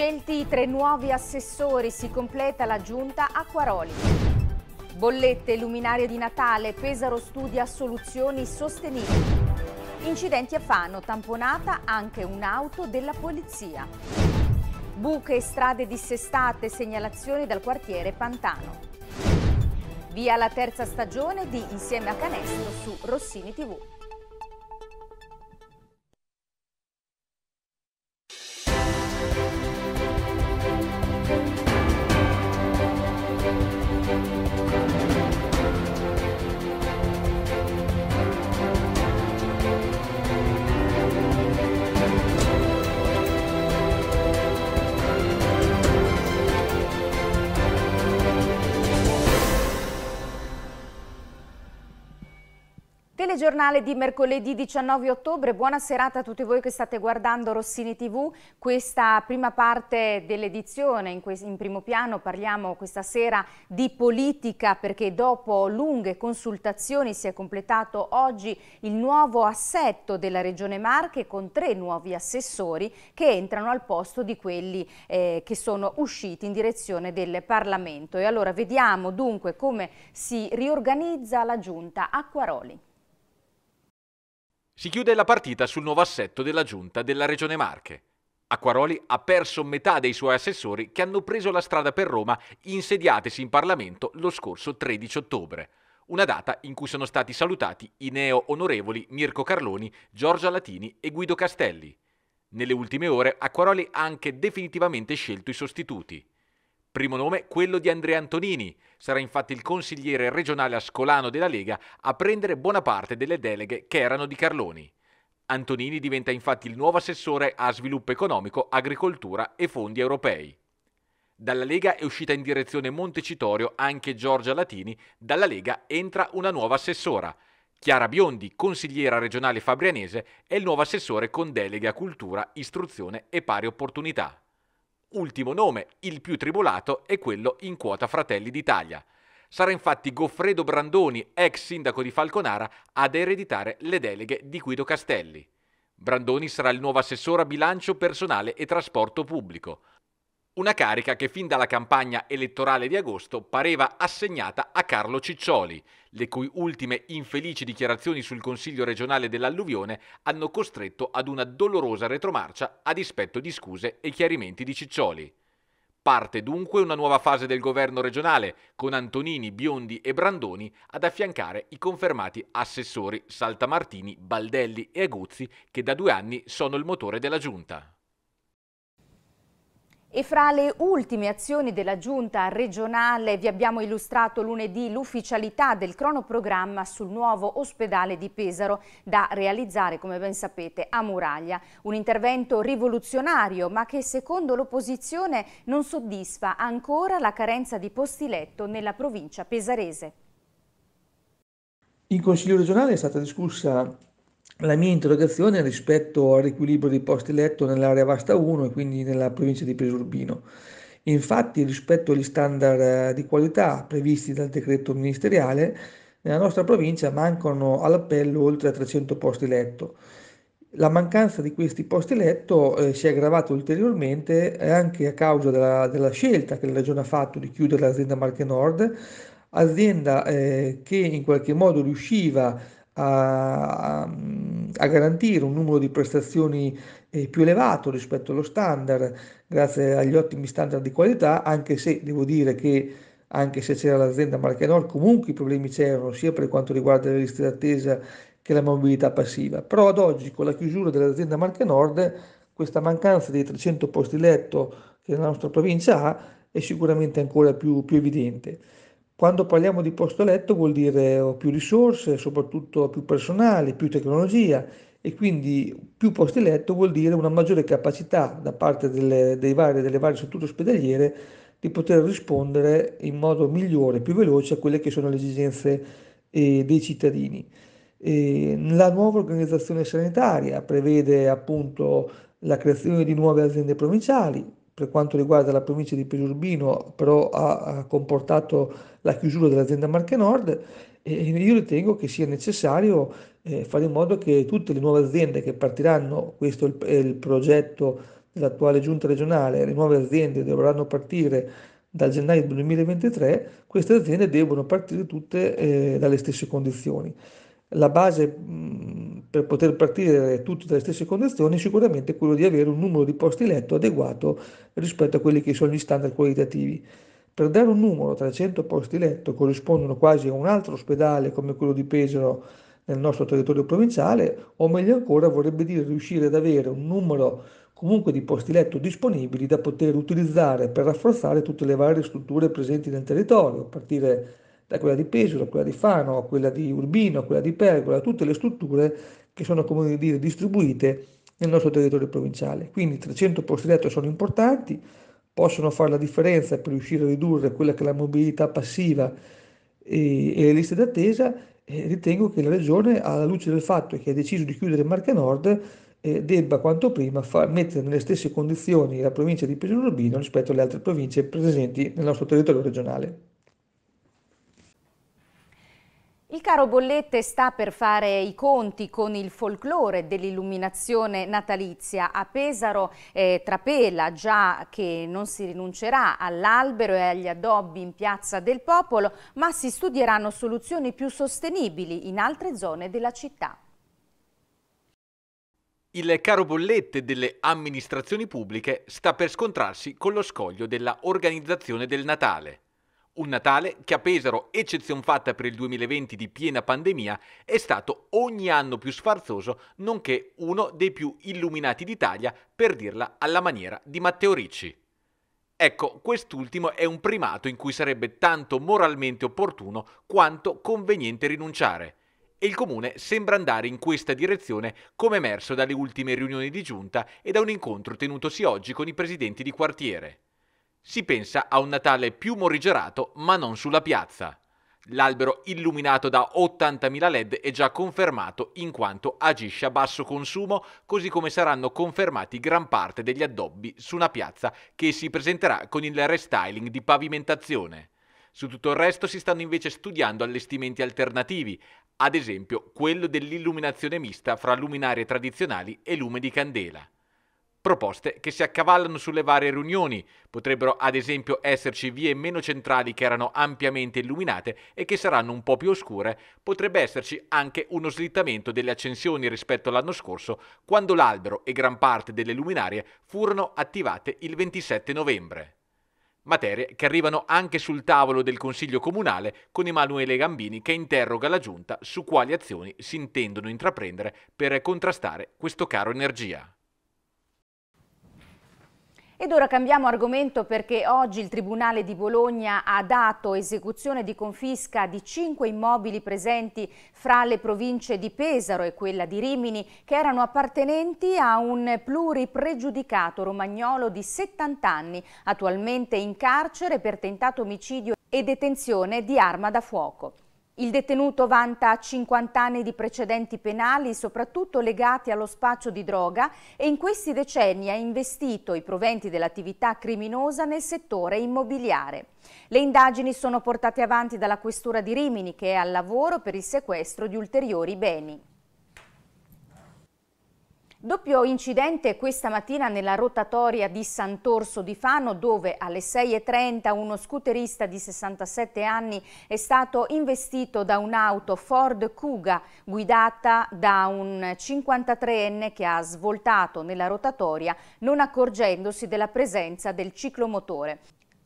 Scelti i tre nuovi assessori, si completa la giunta Acquaroli. Quaroli. Bollette luminarie di Natale, Pesaro studia soluzioni sostenibili. Incidenti a Fano, tamponata anche un'auto della polizia. Buche e strade dissestate, segnalazioni dal quartiere Pantano. Via la terza stagione di Insieme a Canestro su Rossini TV. telegiornale di mercoledì 19 ottobre, buona serata a tutti voi che state guardando Rossini TV, questa prima parte dell'edizione in, in, primo piano parliamo questa sera di politica perché dopo lunghe consultazioni si è completato oggi il nuovo assetto della Regione Marche con tre nuovi assessori che entrano al posto di quelli eh, che sono usciti in direzione del Parlamento e allora vediamo dunque come si riorganizza la giunta Acquaroli. Si chiude la partita sul nuovo assetto della giunta della Regione Marche. Acquaroli ha perso metà dei suoi assessori che hanno preso la strada per Roma insediatesi in Parlamento lo scorso 13 ottobre, una data in cui sono stati salutati i neo onorevoli Mirko Carloni, Giorgia Latini e Guido Castelli. Nelle ultime ore Acquaroli ha anche definitivamente scelto i sostituti. Primo nome, quello di Andrea Antonini. Sarà infatti il consigliere regionale ascolano della Lega a prendere buona parte delle deleghe che erano di Carloni. Antonini diventa infatti il nuovo assessore a sviluppo economico, agricoltura e fondi europei. Dalla Lega è uscita in direzione Montecitorio anche Giorgia Latini, dalla Lega entra una nuova assessora. Chiara Biondi, consigliera regionale fabrianese, è il nuovo assessore con deleghe a cultura, istruzione e pari opportunità. Ultimo nome, il più tribolato, è quello in quota Fratelli d'Italia. Sarà infatti Goffredo Brandoni, ex sindaco di Falconara, ad ereditare le deleghe di Guido Castelli. Brandoni sarà il nuovo assessore a bilancio personale e trasporto pubblico. Una carica che fin dalla campagna elettorale di agosto pareva assegnata a Carlo Ciccioli, le cui ultime infelici dichiarazioni sul Consiglio regionale dell'alluvione hanno costretto ad una dolorosa retromarcia a dispetto di scuse e chiarimenti di Ciccioli. Parte dunque una nuova fase del governo regionale, con Antonini, Biondi e Brandoni ad affiancare i confermati assessori Saltamartini, Baldelli e Aguzzi, che da due anni sono il motore della giunta. E fra le ultime azioni della Giunta regionale vi abbiamo illustrato lunedì l'ufficialità del cronoprogramma sul nuovo ospedale di Pesaro da realizzare, come ben sapete, a Muraglia. Un intervento rivoluzionario ma che secondo l'opposizione non soddisfa ancora la carenza di posti letto nella provincia pesarese. In Consiglio regionale è stata discussa la mia interrogazione rispetto al riequilibrio dei posti letto nell'area vasta 1 e quindi nella provincia di Presurbino. Infatti, rispetto agli standard eh, di qualità previsti dal decreto ministeriale, nella nostra provincia mancano all'appello oltre 300 posti letto. La mancanza di questi posti letto eh, si è aggravata ulteriormente anche a causa della, della, scelta che la Regione ha fatto di chiudere l'azienda Marche Nord, azienda eh, che in qualche modo riusciva a a, a garantire un numero di prestazioni eh, più elevato rispetto allo standard, grazie agli ottimi standard di qualità, anche se devo dire che anche se c'era l'azienda Marcanol, comunque i problemi c'erano sia per quanto riguarda le liste d'attesa che la mobilità passiva. Però ad oggi, con la chiusura dell'azienda Marche Nord, questa mancanza dei 300 posti letto che la nostra provincia ha è sicuramente ancora più, più evidente. Quando parliamo di posto postoletto vuol dire ho più risorse, soprattutto più personale, più tecnologia e quindi più posti letto vuol dire una maggiore capacità da parte delle, vari, delle varie strutture ospedaliere di poter rispondere in modo migliore, più veloce a quelle che sono le esigenze eh, dei cittadini. E la nuova organizzazione sanitaria prevede appunto la creazione di nuove aziende provinciali, per quanto riguarda la provincia di Perurbino, però ha, comportato la chiusura dell'azienda Marche Nord e io ritengo che sia necessario eh, fare in modo che tutte le nuove aziende che partiranno, questo è il progetto dell'attuale giunta regionale, le nuove aziende dovranno partire dal gennaio 2023, queste aziende devono partire tutte eh, dalle stesse condizioni. La base mm, per poter partire tutti dalle stesse condizioni, sicuramente quello di avere un numero di posti letto adeguato rispetto a quelli che sono gli standard qualitativi. Per dare un numero 300 posti letto corrispondono quasi a un altro ospedale come quello di Pesaro nel nostro territorio provinciale, o meglio ancora vorrebbe dire riuscire ad avere un numero comunque di posti letto disponibili da poter utilizzare per rafforzare tutte le varie strutture presenti nel territorio, a partire da quella di Pesaro, quella di Fano, a quella di Urbino, a quella di Pergola, tutte le strutture che sono, come dire, distribuite nel nostro territorio provinciale. Quindi 300 posti letto sono importanti, possono fare la differenza per riuscire a ridurre quella che è la mobilità passiva e, e le liste d'attesa e ritengo che la Regione, alla luce del fatto che ha deciso di chiudere Marca Nord, eh, debba quanto prima far, mettere nelle stesse condizioni la provincia di Pesaro Urbino rispetto alle altre province presenti nel nostro territorio regionale. Il caro bollette sta per fare i conti con il folklore dell'illuminazione natalizia. A Pesaro eh, trapela già che non si rinuncerà all'albero e agli addobbi in Piazza del Popolo, ma si studieranno soluzioni più sostenibili in altre zone della città. Il caro bollette delle amministrazioni pubbliche sta per scontrarsi con lo scoglio della organizzazione del Natale. Un Natale che a Pesaro, eccezion fatta per il 2020 di piena pandemia, è stato ogni anno più sfarzoso, nonché uno dei più illuminati d'Italia, per dirla alla maniera di Matteo Ricci. Ecco, quest'ultimo è un primato in cui sarebbe tanto moralmente opportuno quanto conveniente rinunciare. E il comune sembra andare in questa direzione, come emerso dalle ultime riunioni di giunta e da un incontro tenutosi oggi con i presidenti di quartiere. Si pensa a un Natale più morigerato, ma non sulla piazza. L'albero illuminato da 80.000 LED è già confermato in quanto agisce a basso consumo, così come saranno confermati gran parte degli addobbi su una piazza che si presenterà con il restyling di pavimentazione. Su tutto il resto si stanno invece studiando allestimenti alternativi, ad esempio quello dell'illuminazione mista fra luminarie tradizionali e lume di candela proposte che si accavallano sulle varie riunioni. Potrebbero ad esempio esserci vie meno centrali che erano ampiamente illuminate e che saranno un po' più oscure, potrebbe esserci anche uno slittamento delle accensioni rispetto all'anno scorso, quando l'albero e gran parte delle luminarie furono attivate il 27 novembre materie che arrivano anche sul tavolo del Consiglio Comunale con Emanuele Gambini che interroga la Giunta su quali azioni si intendono intraprendere per contrastare questo caro energia. Ed ora cambiamo argomento perché oggi il Tribunale di Bologna ha dato esecuzione di confisca di cinque immobili presenti fra le province di Pesaro e quella di Rimini che erano appartenenti a un pluripregiudicato romagnolo di 70 anni, attualmente in carcere per tentato omicidio e detenzione di arma da fuoco. Il detenuto vanta 50 anni di precedenti penali, soprattutto legati allo spaccio di droga e in questi decenni ha investito i proventi dell'attività criminosa nel settore immobiliare. Le indagini sono portate avanti dalla Questura di Rimini che è al lavoro per il sequestro di ulteriori beni. Doppio incidente questa mattina nella rotatoria di Sant'Orso di Fano dove alle 6.30 uno scooterista di 67 anni è stato investito da un'auto Ford Kuga guidata da un 53enne che ha svoltato nella rotatoria non accorgendosi della presenza del ciclomotore.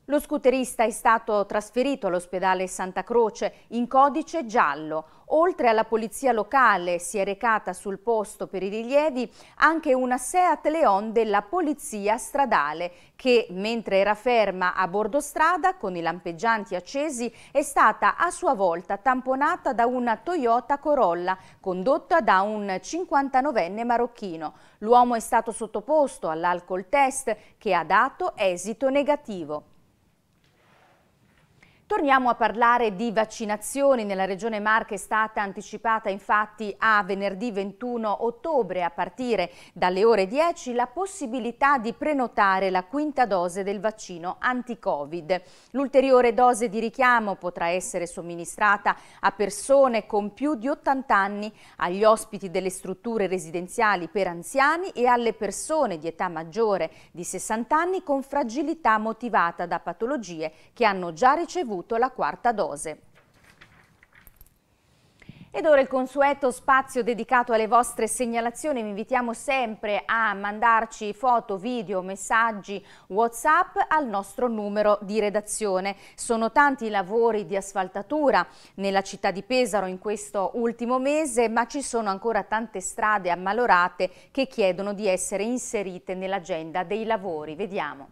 Lo scooterista è stato trasferito all'ospedale Santa Croce in codice giallo. Oltre alla polizia locale si è recata sul posto per i rilievi anche una Seat Leon della polizia stradale che, mentre era ferma a bordo strada con i lampeggianti accesi, è stata a sua volta tamponata da una Toyota Corolla condotta da un 59enne marocchino. L'uomo è stato sottoposto all'alcol test che ha dato esito negativo. Torniamo a parlare di vaccinazioni. Nella regione Marche è stata anticipata infatti a venerdì 21 ottobre a partire dalle ore 10 la possibilità di prenotare la quinta dose del vaccino anti-Covid. L'ulteriore dose di richiamo potrà essere somministrata a persone con più di 80 anni, agli ospiti delle strutture residenziali per anziani e alle persone di età maggiore di 60 anni con fragilità motivata da patologie che hanno già ricevuto avuto la quarta dose. Ed ora il consueto spazio dedicato alle vostre segnalazioni, vi invitiamo sempre a mandarci foto, video, messaggi, whatsapp al nostro numero di redazione. Sono tanti i lavori di asfaltatura nella città di Pesaro in questo ultimo mese, ma ci sono ancora tante strade ammalorate che chiedono di essere inserite nell'agenda dei lavori. Vediamo.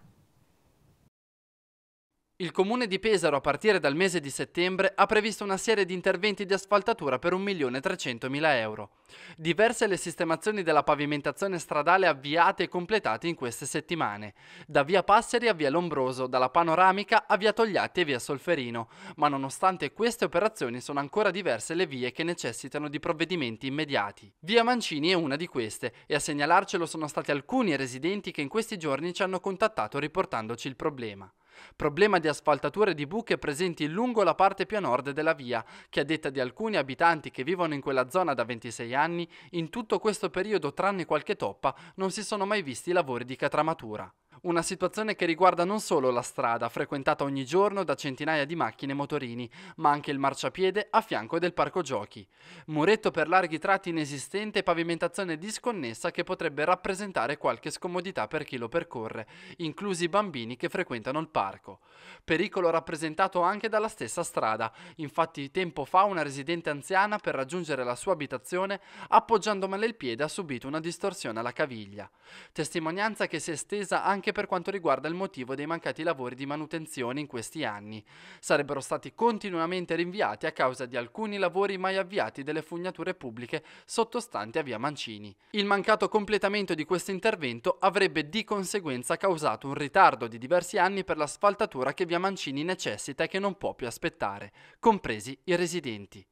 Il comune di Pesaro a partire dal mese di settembre ha previsto una serie di interventi di asfaltatura per 1.300.000 euro. Diverse le sistemazioni della pavimentazione stradale avviate e completate in queste settimane, da via Passeri a via Lombroso, dalla Panoramica a via Togliatti e via Solferino, ma nonostante queste operazioni sono ancora diverse le vie che necessitano di provvedimenti immediati. Via Mancini è una di queste e a segnalarcelo sono stati alcuni residenti che in questi giorni ci hanno contattato riportandoci il problema. Problema di asfaltature e di buche presenti lungo la parte più a nord della via, che a detta di alcuni abitanti che vivono in quella zona da 26 anni, in tutto questo periodo tranne qualche toppa non si sono mai visti lavori di catramatura. Una situazione che riguarda non solo la strada, frequentata ogni giorno da centinaia di macchine e motorini, ma anche il marciapiede a fianco del parco giochi. Muretto per larghi tratti inesistente e pavimentazione disconnessa che potrebbe rappresentare qualche scomodità per chi lo percorre, inclusi i bambini che frequentano il parco. Pericolo rappresentato anche dalla stessa strada. Infatti tempo fa una residente anziana per raggiungere la sua abitazione appoggiando male il piede ha subito una distorsione alla caviglia. Testimonianza che si è estesa anche anche per quanto riguarda il motivo dei mancati lavori di manutenzione in questi anni. Sarebbero stati continuamente rinviati a causa di alcuni lavori mai avviati delle fognature pubbliche sottostanti a via Mancini. Il mancato completamento di questo intervento avrebbe di conseguenza causato un ritardo di diversi anni per l'asfaltatura che via Mancini necessita e che non può più aspettare, compresi i residenti.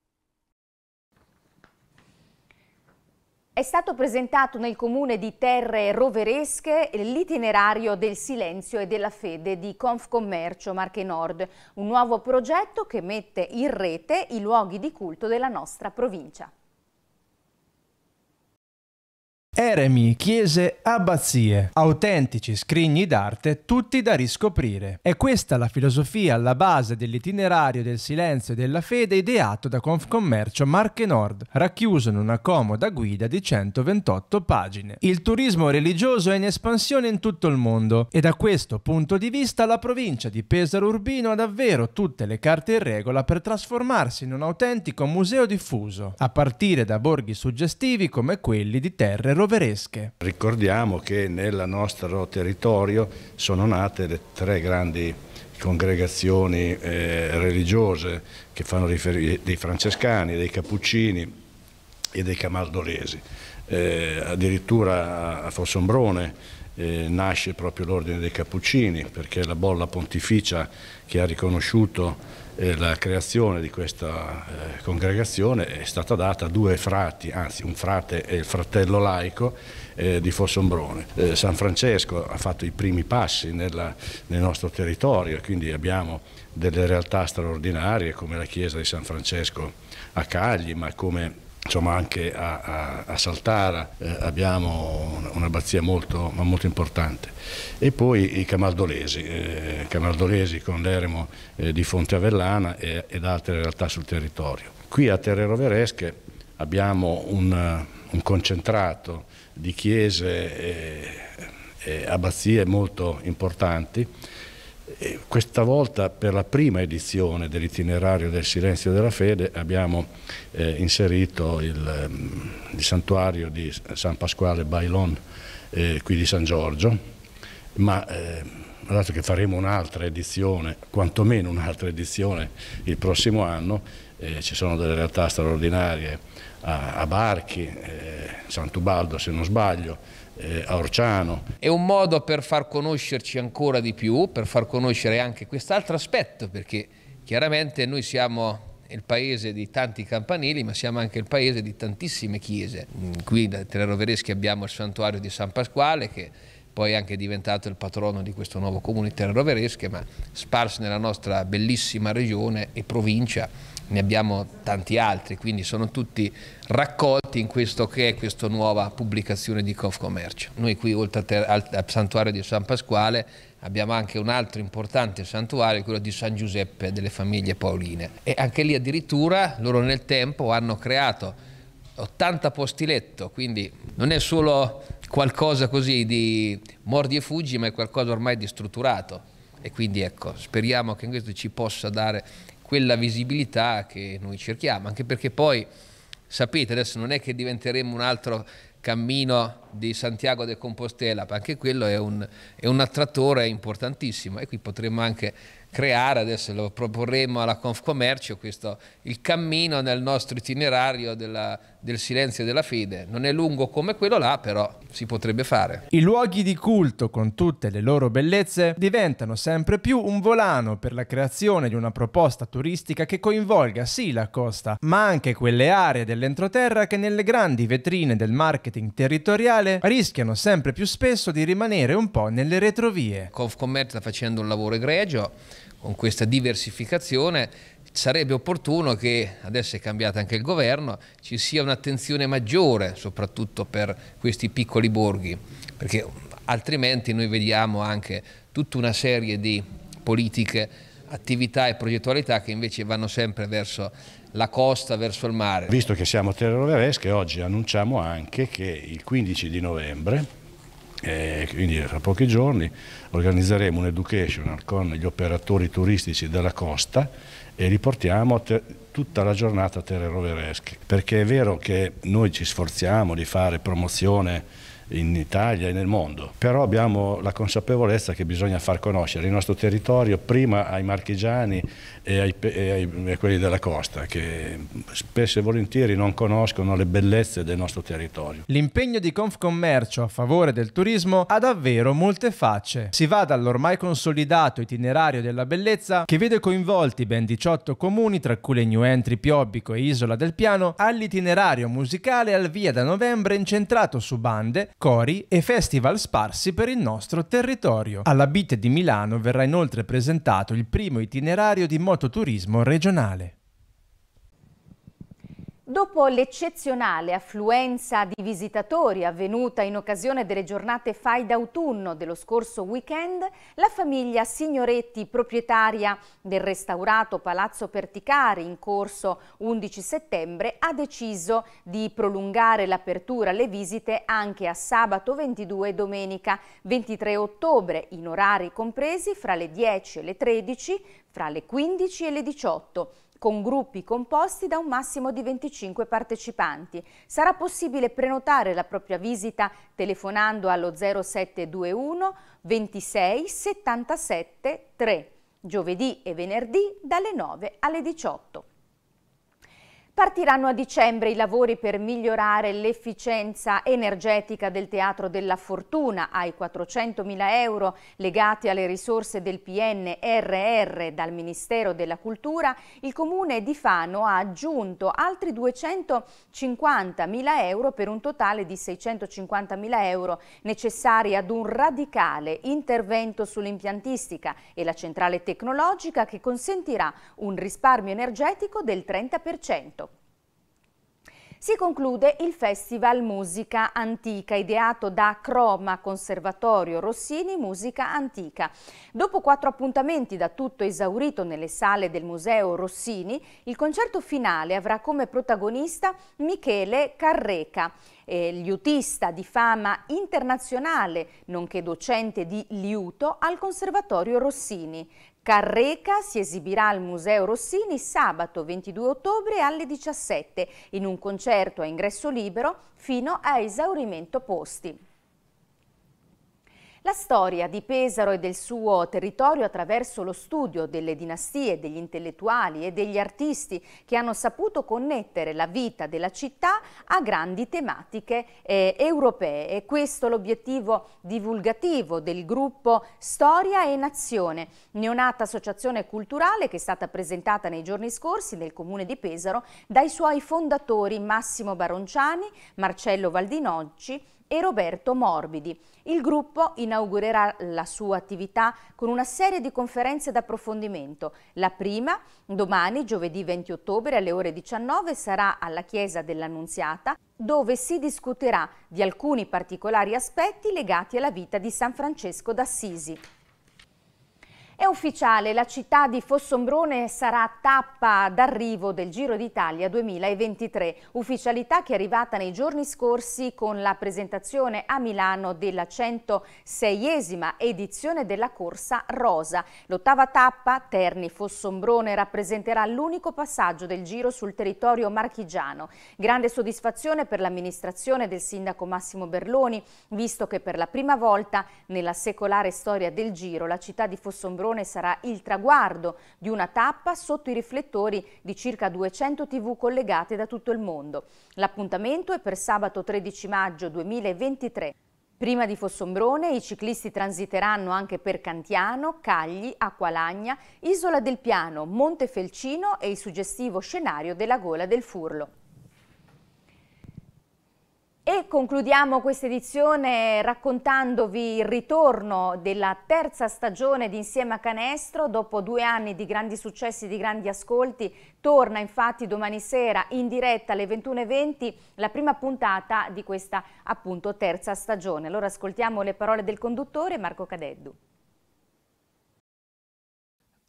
È stato presentato nel comune di Terre Roveresche l'itinerario del silenzio e della fede di Confcommercio Marche Nord, un nuovo progetto che mette in rete i luoghi di culto della nostra provincia eremi, chiese, abbazie, autentici scrigni d'arte tutti da riscoprire. È questa la filosofia alla base dell'itinerario del silenzio e della fede ideato da Confcommercio Marche Nord, racchiuso in una comoda guida di 128 pagine. Il turismo religioso è in espansione in tutto il mondo e da questo punto di vista la provincia di Pesaro Urbino ha davvero tutte le carte in regola per trasformarsi in un autentico museo diffuso, a partire da borghi suggestivi come quelli di terre rovinate roveresche. Ricordiamo che nel nostro territorio sono nate le tre grandi congregazioni eh, religiose che fanno riferimento dei francescani, dei cappuccini e dei camaldolesi. Eh, addirittura a Fossombrone eh, nasce proprio l'ordine dei cappuccini perché la bolla pontificia che ha riconosciuto eh, la creazione di questa eh, congregazione è stata data a due frati, anzi un frate e il fratello laico eh, di Fossombrone. San Francesco ha fatto i primi passi nella, nel nostro territorio, quindi abbiamo delle realtà straordinarie come la chiesa di San Francesco a Cagli, ma come insomma anche a, a, a Saltara eh, abbiamo un'abbazia molto, molto, importante e poi i Camaldolesi, eh, Camaldolesi con l'eremo eh, di Fonte Avellana e, ed altre realtà sul territorio. Qui a Terre Roveresche abbiamo un, un concentrato di chiese e, eh, e abbazie molto importanti questa volta per la prima edizione dell'itinerario del silenzio della fede abbiamo eh, inserito il, mm, il, santuario di San Pasquale Bailon eh, qui di San Giorgio, ma eh, dato che faremo un'altra edizione, quantomeno un'altra edizione il prossimo anno, eh, ci sono delle realtà straordinarie a, a Barchi, eh, Santubaldo se non sbaglio, eh, a Orciano. È un modo per far conoscerci ancora di più, per far conoscere anche quest'altro aspetto, perché chiaramente noi siamo il paese di tanti campanili, ma siamo anche il paese di tantissime chiese. Mm, qui da Terra Rovereschi abbiamo il santuario di San Pasquale che poi è anche diventato il patrono di questo nuovo comune roveresche, ma sparsi nella nostra bellissima regione e provincia ne abbiamo tanti altri, quindi sono tutti raccolti in questo che è questa nuova pubblicazione di Confcommercio. Noi qui oltre al santuario di San Pasquale abbiamo anche un altro importante santuario, quello di San Giuseppe delle famiglie paoline e anche lì addirittura loro nel tempo hanno creato 80 posti letto, quindi non è solo qualcosa così di mordi e fuggi, ma è qualcosa ormai di strutturato. E quindi ecco, speriamo che questo ci possa dare quella visibilità che noi cerchiamo, anche perché poi, sapete, adesso non è che diventeremo un altro cammino di Santiago de Compostela, anche quello è un, è un attrattore importantissimo e qui potremmo anche creare, adesso lo proporremo alla Confcommercio, questo, il cammino nel nostro itinerario della, del silenzio e della fede. Non è lungo come quello là, però si potrebbe fare. I luoghi di culto, con tutte le loro bellezze, diventano sempre più un volano per la creazione di una proposta turistica che coinvolga sì la costa, ma anche quelle aree dell'entroterra che nelle grandi vetrine del marketing territoriale rischiano sempre più spesso di rimanere un po' nelle retrovie. Confcommercio sta facendo un lavoro egregio con questa diversificazione sarebbe opportuno che, adesso è cambiato anche il governo, ci sia un'attenzione maggiore soprattutto per questi piccoli borghi, perché altrimenti noi vediamo anche tutta una serie di politiche, attività e progettualità che invece vanno sempre verso la costa, verso il mare. Visto che siamo terroveresche, oggi annunciamo anche che il 15 di novembre e quindi fra pochi giorni organizzeremo un educational con gli operatori turistici della costa e riportiamo tutta la giornata a terre roveresche, perché è vero che noi ci sforziamo di fare promozione in Italia e nel mondo. Però abbiamo la consapevolezza che bisogna far conoscere il nostro territorio prima ai marchigiani e, ai, e, ai, e quelli della costa, che spesso e volentieri non conoscono le bellezze del nostro territorio. L'impegno di Confcommercio a favore del turismo ha davvero molte facce. Si va dall'ormai consolidato itinerario della bellezza, che vede coinvolti ben 18 comuni, tra cui le New Entry, Piobbico e Isola del Piano, all'itinerario musicale al via da novembre incentrato su bande, cori e festival sparsi per il nostro territorio. Alla Bit di Milano verrà inoltre presentato il primo itinerario di mototurismo regionale. Dopo l'eccezionale affluenza di visitatori avvenuta in occasione delle giornate FAI d'autunno dello scorso weekend, la famiglia Signoretti, proprietaria del restaurato Palazzo Perticari in corso 11 settembre, ha deciso di prolungare l'apertura alle visite anche a sabato 22 e domenica 23 ottobre, in orari compresi fra le 10 e le 13, fra le 15 e le 18 con gruppi composti da un massimo di 25 partecipanti. Sarà possibile prenotare la propria visita telefonando allo 0721 26 77 3, giovedì e venerdì dalle 9 alle 18. Partiranno a dicembre i lavori per migliorare l'efficienza energetica del Teatro della Fortuna ai 400.000 euro legati alle risorse del PNRR dal Ministero della Cultura. Il Comune di Fano ha aggiunto altri 250.000 euro per un totale di 650.000 euro necessari ad un radicale intervento sull'impiantistica e la centrale tecnologica che consentirà un risparmio energetico del 30%. Si conclude il Festival Musica Antica, ideato da Croma Conservatorio Rossini Musica Antica. Dopo quattro appuntamenti da tutto esaurito nelle sale del Museo Rossini, il concerto finale avrà come protagonista Michele Carreca, eh, liutista di fama internazionale, nonché docente di liuto al Conservatorio Rossini. Carreca si esibirà al Museo Rossini sabato 22 ottobre alle 17 in un concerto a ingresso libero fino a esaurimento posti. La storia di Pesaro e del suo territorio attraverso lo studio delle dinastie, degli intellettuali e degli artisti che hanno saputo connettere la vita della città a grandi tematiche eh, europee. E questo è l'obiettivo divulgativo del gruppo Storia e Nazione, neonata associazione culturale che è stata presentata nei giorni scorsi nel comune di Pesaro dai suoi fondatori Massimo Baronciani, Marcello Valdinocci, e Roberto Morbidi. Il gruppo inaugurerà la sua attività con una serie di conferenze d'approfondimento. La prima, domani, giovedì 20 ottobre alle ore 19, sarà alla Chiesa dell'Annunziata, dove si discuterà di alcuni particolari aspetti legati alla vita di San Francesco d'Assisi. È ufficiale, la città di Fossombrone sarà tappa d'arrivo del Giro d'Italia 2023, ufficialità che è arrivata nei giorni scorsi con la presentazione a Milano della 106esima edizione della corsa rosa. L'ottava tappa, Terni-Fossombrone, rappresenterà l'unico passaggio del Giro sul territorio marchigiano. Grande soddisfazione per l'amministrazione del sindaco Massimo Berloni, visto che per la prima volta nella secolare storia del Giro la città di Fossombrone Calderone sarà il traguardo di una tappa sotto i riflettori di circa 200 tv collegate da tutto il mondo. L'appuntamento è per sabato 13 maggio 2023. Prima di Fossombrone i ciclisti transiteranno anche per Cantiano, Cagli, Acqualagna, Isola del Piano, Monte Felcino e il suggestivo scenario della Gola del Furlo. E concludiamo questa edizione raccontandovi il ritorno della terza stagione di Insieme a Canestro. Dopo due anni di grandi successi, e di grandi ascolti, torna infatti domani sera in diretta alle 21.20 la prima puntata di questa appunto terza stagione. Allora ascoltiamo le parole del conduttore Marco Cadeddu.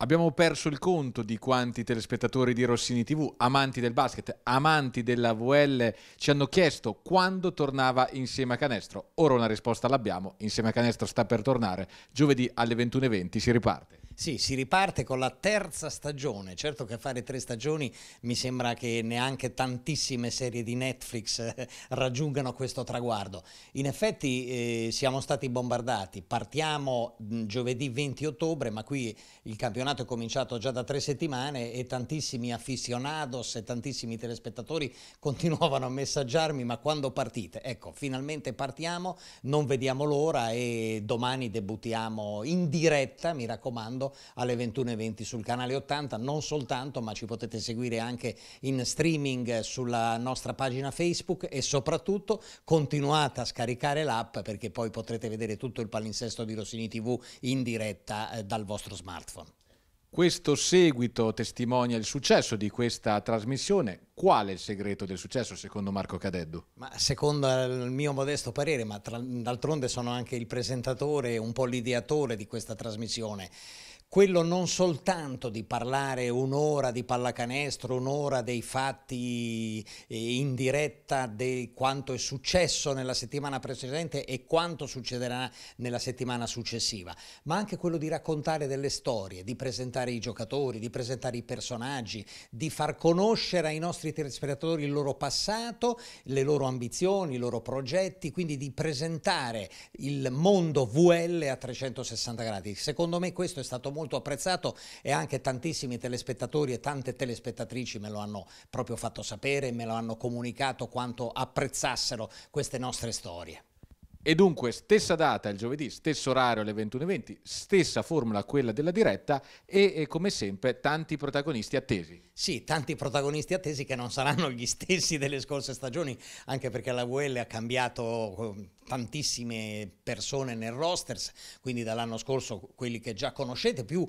Abbiamo perso il conto di quanti telespettatori di Rossini TV, amanti del basket, amanti della VL, ci hanno chiesto quando tornava insieme a Canestro. Ora una risposta l'abbiamo, insieme a Canestro sta per tornare, giovedì alle 21.20 si riparte. Sì, si riparte con la terza stagione. Certo che fare tre stagioni mi sembra che neanche tantissime serie di Netflix eh, raggiungano questo traguardo. In effetti eh, siamo stati bombardati. Partiamo giovedì 20 ottobre, ma qui il campionato è cominciato già da tre settimane e tantissimi aficionados e tantissimi telespettatori continuavano a messaggiarmi ma quando partite? Ecco, finalmente partiamo, non vediamo l'ora e domani debuttiamo in diretta, mi raccomando, alle 21.20 sul canale 80, non soltanto ma ci potete seguire anche in streaming sulla nostra pagina Facebook e soprattutto continuate a scaricare l'app perché poi potrete vedere tutto il palinsesto di Rossini TV in diretta eh, dal vostro smartphone. Questo seguito testimonia il successo di questa trasmissione. Qual è il segreto del successo secondo Marco Cadeddu? Ma secondo eh, il mio modesto parere, ma d'altronde sono anche il presentatore, un po' l'ideatore di questa trasmissione quello non soltanto di parlare un'ora di pallacanestro, un'ora dei fatti eh, in diretta di quanto è successo nella settimana precedente e quanto succederà nella settimana successiva, ma anche quello di raccontare delle storie, di presentare i giocatori, di presentare i personaggi, di far conoscere ai nostri telespettatori il loro passato, le loro ambizioni, i loro progetti, quindi di presentare il mondo VL a 360 gradi. Secondo me questo è stato molto molto apprezzato e anche tantissimi telespettatori e tante telespettatrici me lo hanno proprio fatto sapere, me lo hanno comunicato quanto apprezzassero queste nostre storie. E dunque stessa data il giovedì, stesso orario alle 21.20, stessa formula quella della diretta e, e, come sempre tanti protagonisti attesi. Sì, tanti protagonisti attesi che non saranno gli stessi delle scorse stagioni, anche perché la UL ha cambiato eh, tantissime persone nel roster, quindi dall'anno scorso quelli che già conoscete, più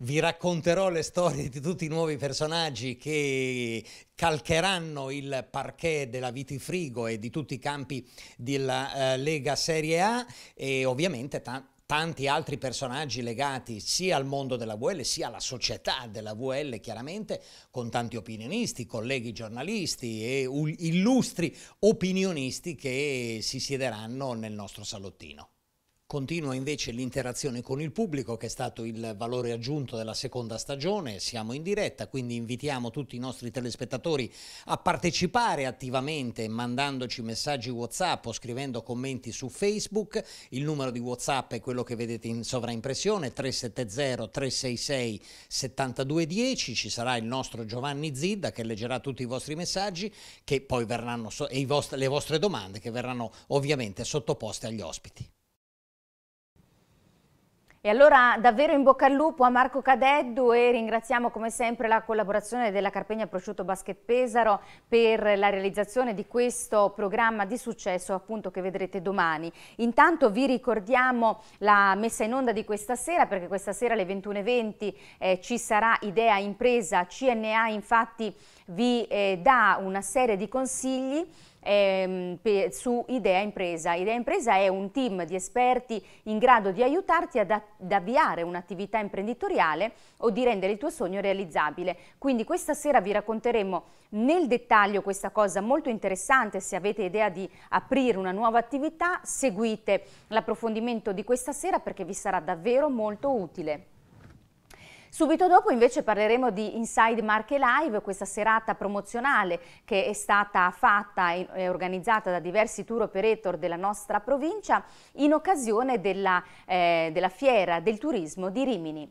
vi racconterò le storie di tutti i nuovi personaggi che calcheranno il parquet della Vitifrigo e di tutti i campi della eh, Lega Serie A e ovviamente ta- tanti altri personaggi legati sia al mondo della VL sia alla società della VL chiaramente con tanti opinionisti, colleghi giornalisti e u- illustri opinionisti che si siederanno nel nostro salottino. Continua invece l'interazione con il pubblico che è stato il valore aggiunto della seconda stagione, siamo in diretta quindi invitiamo tutti i nostri telespettatori a partecipare attivamente mandandoci messaggi Whatsapp o scrivendo commenti su Facebook, il numero di Whatsapp è quello che vedete in sovraimpressione 370 366 7210, ci sarà il nostro Giovanni Zidda che leggerà tutti i vostri messaggi che poi verranno, e le vostre domande che verranno ovviamente sottoposte agli ospiti. E allora davvero in bocca al lupo a Marco Cadeddu e ringraziamo come sempre la collaborazione della Carpegna Prosciutto Basket Pesaro per la realizzazione di questo programma di successo appunto che vedrete domani. Intanto vi ricordiamo la messa in onda di questa sera perché questa sera alle 21.20 eh, ci sarà Idea Impresa CNA infatti vi eh, dà una serie di consigli ehm, su Idea Impresa. Idea Impresa è un team di esperti in grado di aiutarti ad, ad avviare un'attività imprenditoriale o di rendere il tuo sogno realizzabile. Quindi questa sera vi racconteremo nel dettaglio questa cosa molto interessante, se avete idea di aprire una nuova attività seguite l'approfondimento di questa sera perché vi sarà davvero molto utile. Subito dopo invece parleremo di Inside Marche Live, questa serata promozionale che è stata fatta e organizzata da diversi tour operator della nostra provincia in occasione della, eh, della fiera del turismo di Rimini.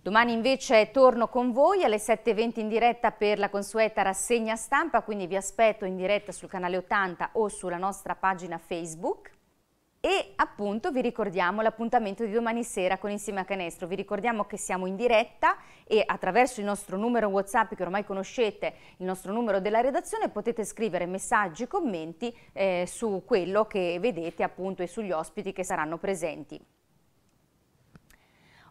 Domani invece torno con voi alle 7.20 in diretta per la consueta rassegna stampa, quindi vi aspetto in diretta sul canale 80 o sulla nostra pagina Facebook. E appunto vi ricordiamo l'appuntamento di domani sera con Insieme a Canestro, vi ricordiamo che siamo in diretta e attraverso il nostro numero Whatsapp che ormai conoscete, il nostro numero della redazione, potete scrivere messaggi, commenti eh, su quello che vedete appunto e sugli ospiti che saranno presenti.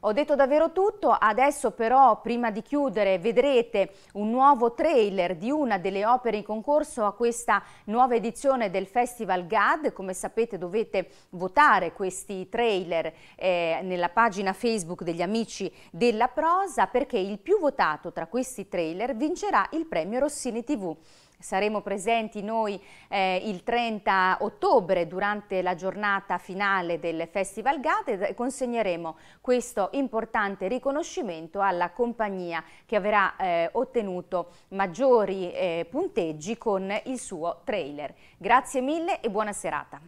Ho detto davvero tutto, adesso però prima di chiudere vedrete un nuovo trailer di una delle opere in concorso a questa nuova edizione del Festival GAD. Come sapete dovete votare questi trailer eh, nella pagina Facebook degli amici della prosa perché il più votato tra questi trailer vincerà il premio Rossini TV. Saremo presenti noi eh, il 30 ottobre durante la giornata finale del Festival Gate e consegneremo questo importante riconoscimento alla compagnia che avrà eh, ottenuto maggiori eh, punteggi con il suo trailer. Grazie mille e buona serata.